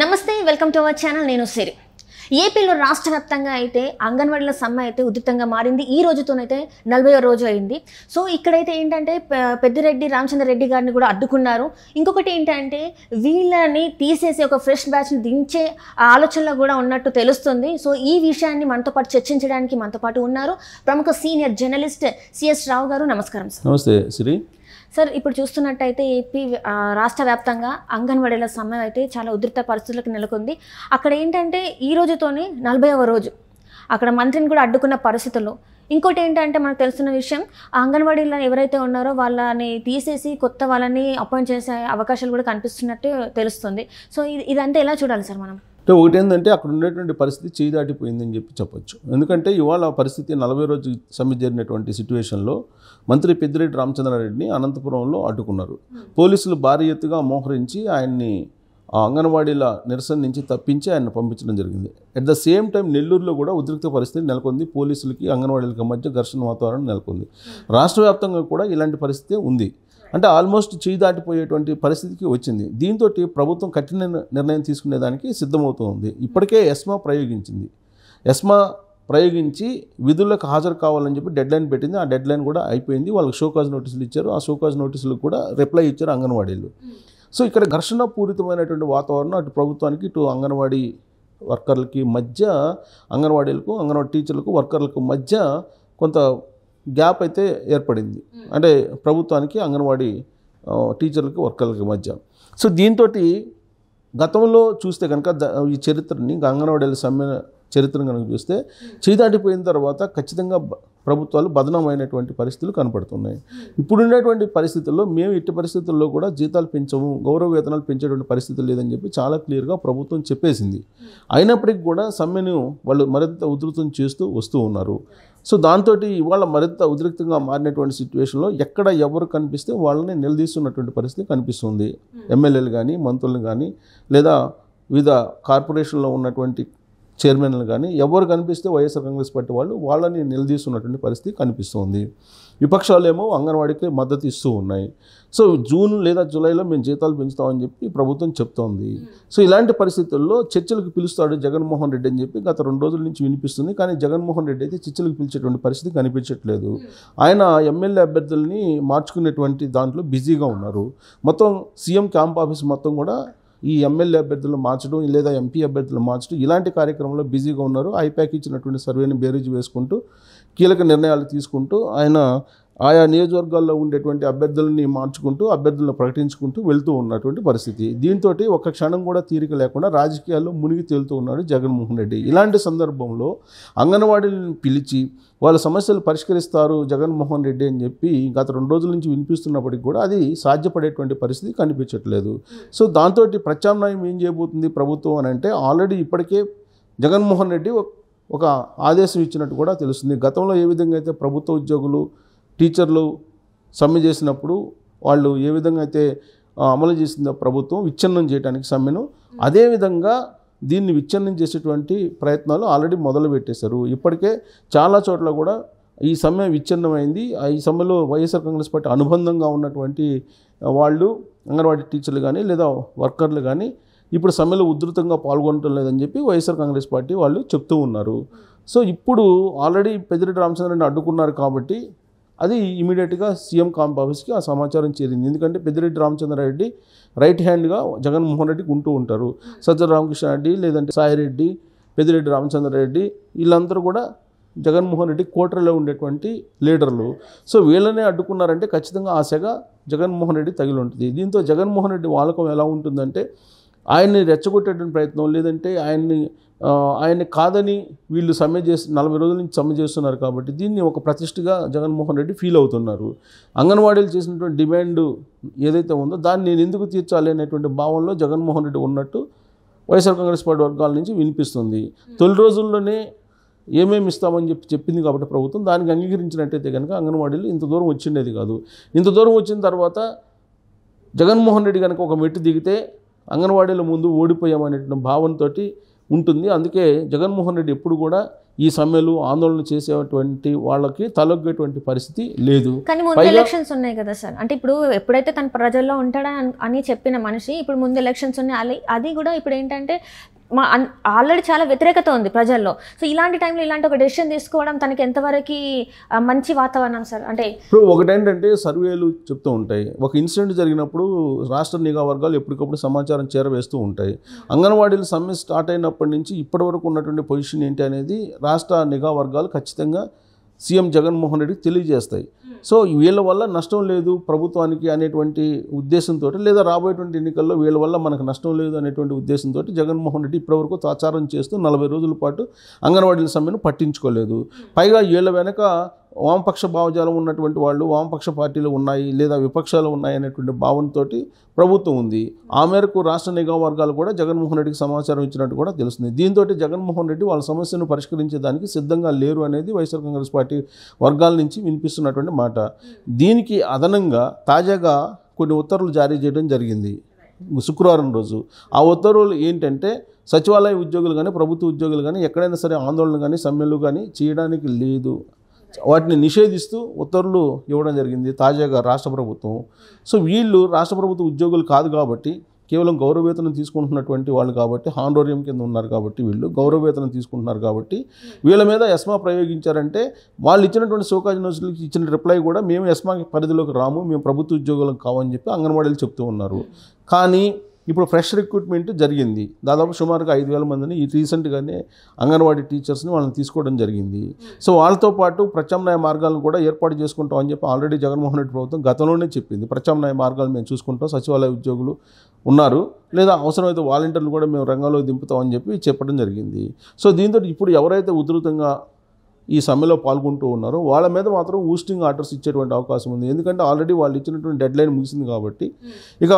నమస్తే welcome to our channel నేను సిరి ఏపీలో రాష్ట్ర వ్యాప్తంగా అయితే అంగన్వాడీల సమ్మె అయితే ఉధృతంగా మారింది ఈ రోజుతోనైతే నలభై రోజు అయింది సో ఇక్కడైతే ఏంటంటే పెద్దిరెడ్డి రామచంద్ర రెడ్డి గారిని కూడా అడ్డుకున్నారు ఇంకొకటి ఏంటంటే వీళ్ళని తీసేసి ఒక ఫ్రెష్ బ్యాచ్ని దించే ఆలోచనలో కూడా ఉన్నట్టు తెలుస్తుంది సో ఈ విషయాన్ని మనతో పాటు చర్చించడానికి మనతో పాటు ఉన్నారు ప్రముఖ సీనియర్ జర్నలిస్ట్ సిఎస్ రావు గారు నమస్కారం నమస్తే శ్రీ సార్ ఇప్పుడు చూస్తున్నట్టయితే ఏపీ రాష్ట్ర వ్యాప్తంగా అంగన్వాడీల సమయం అయితే చాలా ఉధృత పరిస్థితులకు నెలకొంది అక్కడ ఏంటంటే ఈ రోజుతోనే నలభైవ రోజు అక్కడ మంత్రిని కూడా అడ్డుకున్న పరిస్థితులు ఇంకోటి ఏంటంటే మనకు తెలుసున్న విషయం అంగన్వాడీలో ఎవరైతే ఉన్నారో వాళ్ళని తీసేసి కొత్త వాళ్ళని అపాయింట్ చేసే అవకాశాలు కూడా కనిపిస్తున్నట్టు తెలుస్తుంది సో ఇదంతా ఎలా చూడాలి సార్ మనం అంటే ఒకటి ఏంటంటే అక్కడ ఉండేటువంటి పరిస్థితి చేయి దాటిపోయిందని చెప్పి చెప్పొచ్చు ఎందుకంటే ఇవాళ పరిస్థితి నలభై రోజు సమ్మె జరిగినటువంటి సిచ్యువేషన్లో మంత్రి పెద్దిరెడ్డి రామచంద్రారెడ్డిని అనంతపురంలో అడ్డుకున్నారు hmm. పోలీసులు భారీ ఎత్తుగా మోహరించి ఆయన్ని ఆ అంగన్వాడీల నిరసన నుంచి తప్పించి ఆయన పంపించడం జరిగింది అట్ ద సేమ్ టైం నెల్లూరులో కూడా ఉద్రిక్త పరిస్థితి నెలకొంది పోలీసులకి అంగన్వాడీలకి మధ్య ఘర్షణ వాతావరణం నెలకొంది రాష్ట్ర వ్యాప్తంగా కూడా ఇలాంటి పరిస్థితి ఉంది అంటే ఆల్మోస్ట్ చేయి దాటిపోయేటువంటి పరిస్థితికి వచ్చింది దీంతో ప్రభుత్వం కఠిన నిర్ణయం తీసుకునేదానికి సిద్ధమవుతుంది ఇప్పటికే ఎస్మా ప్రయోగించింది ఎస్మా ప్రయోగించి విధులకు హాజరు కావాలని చెప్పి డెడ్ లైన్ పెట్టింది ఆ డెడ్ లైన్ కూడా అయిపోయింది వాళ్ళకి షోకాజ్ నోటీసులు ఇచ్చారు ఆ షోకాజ్ నోటీసులకు కూడా రిప్లై ఇచ్చారు అంగన్వాడీలు సో ఇక్కడ ఘర్షణ పూరితమైనటువంటి వాతావరణం అటు ప్రభుత్వానికి ఇటు అంగన్వాడీ వర్కర్లకి మధ్య అంగన్వాడీలకు అంగన్వాడీ టీచర్లకు వర్కర్లకు మధ్య కొంత గ్యాప్ అయితే ఏర్పడింది అంటే ప్రభుత్వానికి అంగన్వాడీ టీచర్లకి వర్కర్లకి మధ్య సో దీంతో గతంలో చూస్తే కనుక ఈ చరిత్రని అంగన్వాడీల సమ్మె చరిత్రను కనుక చూస్తే చేదాటిపోయిన తర్వాత ఖచ్చితంగా ప్రభుత్వాలు బదనమైనటువంటి పరిస్థితులు కనపడుతున్నాయి ఇప్పుడున్నటువంటి పరిస్థితుల్లో మేము ఇట్టి పరిస్థితుల్లో కూడా జీతాలు పెంచము గౌరవ వేతనాలు పెంచేటువంటి పరిస్థితి లేదని చెప్పి చాలా క్లియర్గా ప్రభుత్వం చెప్పేసింది అయినప్పటికీ కూడా సమ్మెను వాళ్ళు మరింత ఉధృతం చేస్తూ వస్తూ ఉన్నారు సో దాంతో ఇవాళ మరింత ఉద్రిక్తంగా మారినటువంటి సిచ్యువేషన్లో ఎక్కడ ఎవరు కనిపిస్తే వాళ్ళని నిలదీస్తున్నటువంటి పరిస్థితి కనిపిస్తుంది hmm. ఎమ్మెల్యేలు కానీ మంత్రులు కానీ లేదా వివిధ కార్పొరేషన్లో ఉన్నటువంటి చైర్మన్లు కానీ ఎవరు కనిపిస్తే వైఎస్ఆర్ కాంగ్రెస్ పార్టీ వాళ్ళు వాళ్ళని నిలదీస్తున్నటువంటి పరిస్థితి కనిపిస్తుంది ఏమో అంగన్వాడీకి మద్దతు ఇస్తూ ఉన్నాయి సో జూన్ లేదా జూలైలో మేము జీతాలు పెంచుతామని చెప్పి ప్రభుత్వం చెప్తోంది సో ఇలాంటి పరిస్థితుల్లో చర్చలకు పిలుస్తాడు జగన్మోహన్ రెడ్డి అని చెప్పి గత రెండు రోజుల నుంచి వినిపిస్తుంది కానీ జగన్మోహన్ రెడ్డి అయితే చర్చలకు పిలిచేటువంటి పరిస్థితి కనిపించట్లేదు ఆయన ఎమ్మెల్యే అభ్యర్థుల్ని మార్చుకునేటువంటి దాంట్లో బిజీగా ఉన్నారు మొత్తం సీఎం క్యాంప్ ఆఫీస్ మొత్తం కూడా ఈ ఎమ్మెల్యే అభ్యర్థులను మార్చడం లేదా ఎంపీ అభ్యర్థులను మార్చడం ఇలాంటి కార్యక్రమంలో బిజీగా ఉన్నారు ఐప్యాక్ ఇచ్చినటువంటి సర్వేని బేరీజ్ వేసుకుంటూ కీలక నిర్ణయాలు తీసుకుంటూ ఆయన ఆయా నియోజకవర్గాల్లో ఉండేటువంటి అభ్యర్థులని మార్చుకుంటూ అభ్యర్థులను ప్రకటించుకుంటూ వెళ్తూ ఉన్నటువంటి పరిస్థితి దీంతో ఒక క్షణం కూడా తీరిక లేకుండా రాజకీయాల్లో మునిగి తేలుతూ ఉన్నాడు జగన్మోహన్ రెడ్డి ఇలాంటి సందర్భంలో అంగన్వాడీలను పిలిచి వాళ్ళ సమస్యలు పరిష్కరిస్తారు జగన్మోహన్ రెడ్డి అని చెప్పి గత రెండు రోజుల నుంచి వినిపిస్తున్నప్పటికీ కూడా అది సాధ్యపడేటువంటి పరిస్థితి కనిపించట్లేదు సో దాంతో ప్రత్యామ్నాయం ఏం చేయబోతుంది ప్రభుత్వం అని అంటే ఆల్రెడీ ఇప్పటికే జగన్మోహన్ రెడ్డి ఒక ఆదేశం ఇచ్చినట్టు కూడా తెలుస్తుంది గతంలో ఏ విధంగా అయితే ప్రభుత్వ ఉద్యోగులు టీచర్లు సమ్మె చేసినప్పుడు వాళ్ళు ఏ విధంగా అయితే అమలు చేసిందో ప్రభుత్వం విచ్ఛిన్నం చేయడానికి సమ్మెను అదేవిధంగా దీన్ని విచ్ఛిన్నం చేసేటువంటి ప్రయత్నాలు ఆల్రెడీ మొదలు పెట్టేశారు ఇప్పటికే చాలా చోట్ల కూడా ఈ సమ్మె విచ్ఛిన్నమైంది ఈ సమ్మెలో వైఎస్ఆర్ కాంగ్రెస్ పార్టీ అనుబంధంగా ఉన్నటువంటి వాళ్ళు అంగన్వాడీ టీచర్లు కానీ లేదా వర్కర్లు కానీ ఇప్పుడు సమ్మెలో ఉధృతంగా పాల్గొనటం లేదని చెప్పి వైఎస్ఆర్ కాంగ్రెస్ పార్టీ వాళ్ళు చెప్తూ ఉన్నారు సో ఇప్పుడు ఆల్రెడీ పెద్దిరెడ్డి రామచంద్రని అడ్డుకున్నారు కాబట్టి అది ఇమీడియట్గా సీఎం కాంప్ ఆఫీస్కి ఆ సమాచారం చేరింది ఎందుకంటే పెద్దిరెడ్డి రామచంద్రారెడ్డి రైట్ హ్యాండ్గా జగన్మోహన్ రెడ్డికి ఉంటూ ఉంటారు సజ్జల రెడ్డి లేదంటే సాయిరెడ్డి పెద్దిరెడ్డి రామచంద్రారెడ్డి వీళ్ళందరూ కూడా జగన్మోహన్ రెడ్డి కోటరలో ఉండేటువంటి లీడర్లు సో వీళ్ళనే అడ్డుకున్నారంటే ఖచ్చితంగా ఆశగా జగన్మోహన్ రెడ్డి తగిలి ఉంటుంది దీంతో జగన్మోహన్ రెడ్డి వాలకం ఎలా ఉంటుందంటే ఆయన్ని రెచ్చగొట్టేటువంటి ప్రయత్నం లేదంటే ఆయన్ని ఆయన్ని కాదని వీళ్ళు సమ్మె చేసి నలభై రోజుల నుంచి సమ్మె చేస్తున్నారు కాబట్టి దీన్ని ఒక ప్రతిష్టగా జగన్మోహన్ రెడ్డి ఫీల్ అవుతున్నారు అంగన్వాడీలు చేసినటువంటి డిమాండ్ ఏదైతే ఉందో దాన్ని నేను ఎందుకు తీర్చాలి అనేటువంటి భావంలో జగన్మోహన్ రెడ్డి ఉన్నట్టు వైఎస్ఆర్ కాంగ్రెస్ పార్టీ వర్గాల నుంచి వినిపిస్తుంది తొలి రోజుల్లోనే ఏమేమి ఇస్తామని చెప్పి చెప్పింది కాబట్టి ప్రభుత్వం దానికి అంగీకరించినట్టయితే కనుక అంగన్వాడీలు ఇంత దూరం వచ్చిండేది కాదు ఇంత దూరం వచ్చిన తర్వాత జగన్మోహన్ రెడ్డి కనుక ఒక మెట్టు దిగితే అంగన్వాడీల ముందు ఓడిపోయామనేటువంటి భావంతో ఉంటుంది అందుకే జగన్మోహన్ రెడ్డి ఎప్పుడు కూడా ఈ సమ్మెలు ఆందోళన చేసేటువంటి వాళ్ళకి తలొగ్గేటువంటి పరిస్థితి లేదు కానీ ముందు ఎలక్షన్స్ ఉన్నాయి కదా సార్ అంటే ఇప్పుడు ఎప్పుడైతే తన ప్రజల్లో ఉంటాడా అని చెప్పిన మనిషి ఇప్పుడు ముందు ఎలక్షన్స్ ఉన్నాయి అది కూడా ఇప్పుడు ఏంటంటే మా ఆల్రెడీ చాలా వ్యతిరేకత ఉంది ప్రజల్లో సో ఇలాంటి టైంలో ఇలాంటి ఒక డెసిషన్ తీసుకోవడం తనకి ఎంతవరకు మంచి వాతావరణం సార్ అంటే ఇప్పుడు ఒకటేంటంటే సర్వేలు చెప్తూ ఉంటాయి ఒక ఇన్సిడెంట్ జరిగినప్పుడు రాష్ట్ర నిఘా వర్గాలు ఎప్పటికప్పుడు సమాచారం చేరవేస్తూ ఉంటాయి hmm. అంగన్వాడీలు సమ్మె స్టార్ట్ అయినప్పటి నుంచి ఇప్పటి వరకు ఉన్నటువంటి పొజిషన్ ఏంటి అనేది రాష్ట్ర నిఘా వర్గాలు ఖచ్చితంగా సీఎం జగన్మోహన్ రెడ్డికి తెలియజేస్తాయి సో వీళ్ళ వల్ల నష్టం లేదు ప్రభుత్వానికి అనేటువంటి ఉద్దేశంతో లేదా రాబోయేటువంటి ఎన్నికల్లో వీళ్ళ వల్ల మనకు నష్టం లేదు అనేటువంటి ఉద్దేశంతో జగన్మోహన్ రెడ్డి ఇప్పటివరకు తాచారం చేస్తూ నలభై రోజుల పాటు అంగన్వాడీల సమ్మెను పట్టించుకోలేదు పైగా వీళ్ళ వెనక వామపక్ష భావజాలం ఉన్నటువంటి వాళ్ళు వామపక్ష పార్టీలు ఉన్నాయి లేదా విపక్షాలు ఉన్నాయి అనేటువంటి భావనతో ప్రభుత్వం ఉంది ఆ మేరకు రాష్ట్ర నిఘా వర్గాలు కూడా జగన్మోహన్ రెడ్డికి సమాచారం ఇచ్చినట్టు కూడా తెలుస్తుంది దీంతో జగన్మోహన్ రెడ్డి వాళ్ళ సమస్యను పరిష్కరించేదానికి సిద్ధంగా లేరు అనేది వైఎస్ఆర్ కాంగ్రెస్ పార్టీ వర్గాల నుంచి వినిపిస్తున్నటువంటి మాట దీనికి అదనంగా తాజాగా కొన్ని ఉత్తర్వులు జారీ చేయడం జరిగింది శుక్రవారం రోజు ఆ ఉత్తర్వులు ఏంటంటే సచివాలయ ఉద్యోగులు కానీ ప్రభుత్వ ఉద్యోగులు కానీ ఎక్కడైనా సరే ఆందోళన కానీ సమ్మెలు కానీ చేయడానికి లేదు వాటిని నిషేధిస్తూ ఉత్తర్వులు ఇవ్వడం జరిగింది తాజాగా రాష్ట్ర ప్రభుత్వం సో వీళ్ళు రాష్ట్ర ప్రభుత్వ ఉద్యోగులు కాదు కాబట్టి కేవలం గౌరవవేతనం తీసుకుంటున్నటువంటి వాళ్ళు కాబట్టి హాండోరియం కింద ఉన్నారు కాబట్టి వీళ్ళు గౌరవవేతనం తీసుకుంటున్నారు కాబట్టి వీళ్ళ మీద ఎస్మా ప్రయోగించారంటే వాళ్ళు ఇచ్చినటువంటి సోకాజ్ నోసులకి ఇచ్చిన రిప్లై కూడా మేము ఎస్మా పరిధిలోకి రాము మేము ప్రభుత్వ ఉద్యోగులకు కావని చెప్పి అంగన్వాడీలు చెప్తూ ఉన్నారు కానీ ఇప్పుడు ఫ్రెష్ రిక్రూట్మెంట్ జరిగింది దాదాపు సుమారుగా ఐదు వేల మందిని ఈ రీసెంట్గానే అంగన్వాడీ టీచర్స్ని వాళ్ళని తీసుకోవడం జరిగింది సో వాళ్ళతో పాటు ప్రత్యామ్నాయ మార్గాలను కూడా ఏర్పాటు చేసుకుంటాం అని చెప్పి ఆల్రెడీ జగన్మోహన్ రెడ్డి ప్రభుత్వం గతంలోనే చెప్పింది ప్రత్యామ్నాయ మార్గాలు మేము చూసుకుంటాం సచివాలయ ఉద్యోగులు ఉన్నారు లేదా అవసరమైతే వాలంటీర్లు కూడా మేము రంగంలో దింపుతామని చెప్పి చెప్పడం జరిగింది సో దీంతో ఇప్పుడు ఎవరైతే ఉధృతంగా ఈ సమ్మెలో పాల్గొంటూ ఉన్నారు వాళ్ళ మీద మాత్రం ఊస్టింగ్ ఆర్డర్స్ ఇచ్చేటువంటి అవకాశం ఉంది ఎందుకంటే ఆల్రెడీ వాళ్ళు ఇచ్చినటువంటి డెడ్ లైన్ ముగిసింది కాబట్టి ఇక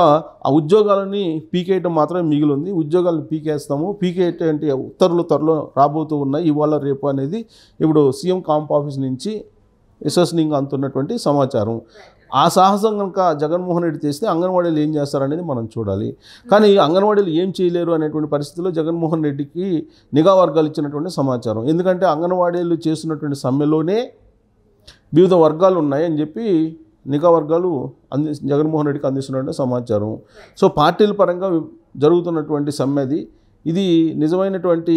ఆ ఉద్యోగాలని పీకేయటం మాత్రమే మిగిలింది ఉద్యోగాలను పీకేస్తాము పీకేటువంటి ఉత్తర్వులు త్వరలో రాబోతూ ఉన్నాయి ఇవాళ రేపు అనేది ఇప్పుడు సీఎం కాంప్ ఆఫీస్ నుంచి విశ్వసనీయంగా అందుతున్నటువంటి సమాచారం ఆ సాహసం కనుక జగన్మోహన్ రెడ్డి చేస్తే అంగన్వాడీలు ఏం చేస్తారనేది మనం చూడాలి కానీ అంగన్వాడీలు ఏం చేయలేరు అనేటువంటి పరిస్థితిలో జగన్మోహన్ రెడ్డికి నిఘా వర్గాలు ఇచ్చినటువంటి సమాచారం ఎందుకంటే అంగన్వాడీలు చేస్తున్నటువంటి సమ్మెలోనే వివిధ వర్గాలు ఉన్నాయని చెప్పి నిఘా వర్గాలు అంది జగన్మోహన్ రెడ్డికి అందిస్తున్నటువంటి సమాచారం సో పార్టీల పరంగా జరుగుతున్నటువంటి సమ్మెది ఇది నిజమైనటువంటి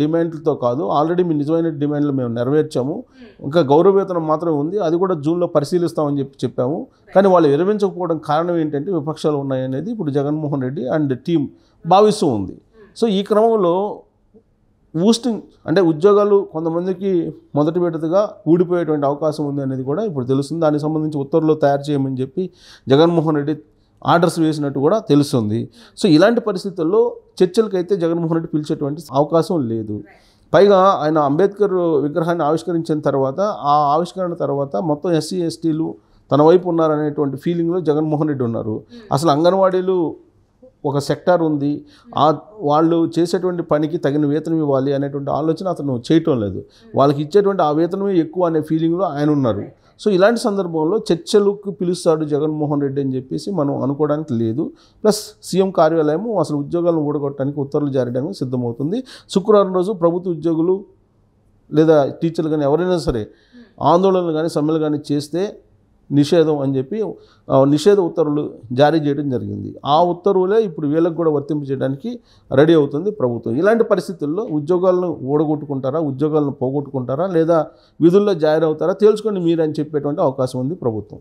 డిమాండ్లతో కాదు ఆల్రెడీ మీ నిజమైన డిమాండ్లు మేము నెరవేర్చాము hmm. ఇంకా గౌరవ వేతనం మాత్రమే ఉంది అది కూడా జూన్లో పరిశీలిస్తామని చెప్పి చెప్పాము కానీ వాళ్ళు విరమించకపోవడం కారణం ఏంటంటే విపక్షాలు ఉన్నాయనేది ఇప్పుడు జగన్మోహన్ రెడ్డి అండ్ టీం భావిస్తూ ఉంది hmm. సో ఈ క్రమంలో ఊస్టింగ్ అంటే ఉద్యోగాలు కొంతమందికి మొదటి విడతగా ఊడిపోయేటువంటి అవకాశం ఉంది అనేది కూడా ఇప్పుడు తెలుస్తుంది దానికి సంబంధించి ఉత్తర్వులు తయారు చేయమని చెప్పి జగన్మోహన్ రెడ్డి ఆర్డర్స్ వేసినట్టు కూడా తెలుస్తుంది సో ఇలాంటి పరిస్థితుల్లో చర్చలకైతే జగన్మోహన్ రెడ్డి పిలిచేటువంటి అవకాశం లేదు పైగా ఆయన అంబేద్కర్ విగ్రహాన్ని ఆవిష్కరించిన తర్వాత ఆ ఆవిష్కరణ తర్వాత మొత్తం ఎస్సీ ఎస్టీలు తన వైపు ఉన్నారనేటువంటి ఫీలింగ్లో జగన్మోహన్ రెడ్డి ఉన్నారు అసలు అంగన్వాడీలు ఒక సెక్టార్ ఉంది ఆ వాళ్ళు చేసేటువంటి పనికి తగిన వేతనం ఇవ్వాలి అనేటువంటి ఆలోచన అతను చేయటం లేదు వాళ్ళకి ఇచ్చేటువంటి ఆ వేతనమే ఎక్కువ అనే ఫీలింగ్లో ఆయన ఉన్నారు సో ఇలాంటి సందర్భంలో చర్చలకు పిలుస్తాడు జగన్మోహన్ రెడ్డి అని చెప్పేసి మనం అనుకోవడానికి లేదు ప్లస్ సీఎం కార్యాలయము అసలు ఉద్యోగాలను ఊడగొట్టడానికి ఉత్తర్వులు జారడానికి సిద్ధమవుతుంది శుక్రవారం రోజు ప్రభుత్వ ఉద్యోగులు లేదా టీచర్లు కానీ ఎవరైనా సరే ఆందోళనలు కానీ సమ్మెలు కానీ చేస్తే నిషేధం అని చెప్పి నిషేధ ఉత్తర్వులు జారీ చేయడం జరిగింది ఆ ఉత్తర్వులే ఇప్పుడు వీళ్ళకు కూడా వర్తింపు చేయడానికి రెడీ అవుతుంది ప్రభుత్వం ఇలాంటి పరిస్థితుల్లో ఉద్యోగాలను ఓడగొట్టుకుంటారా ఉద్యోగాలను పోగొట్టుకుంటారా లేదా విధుల్లో జారీ అవుతారా తేల్చుకొని మీరని చెప్పేటువంటి అవకాశం ఉంది ప్రభుత్వం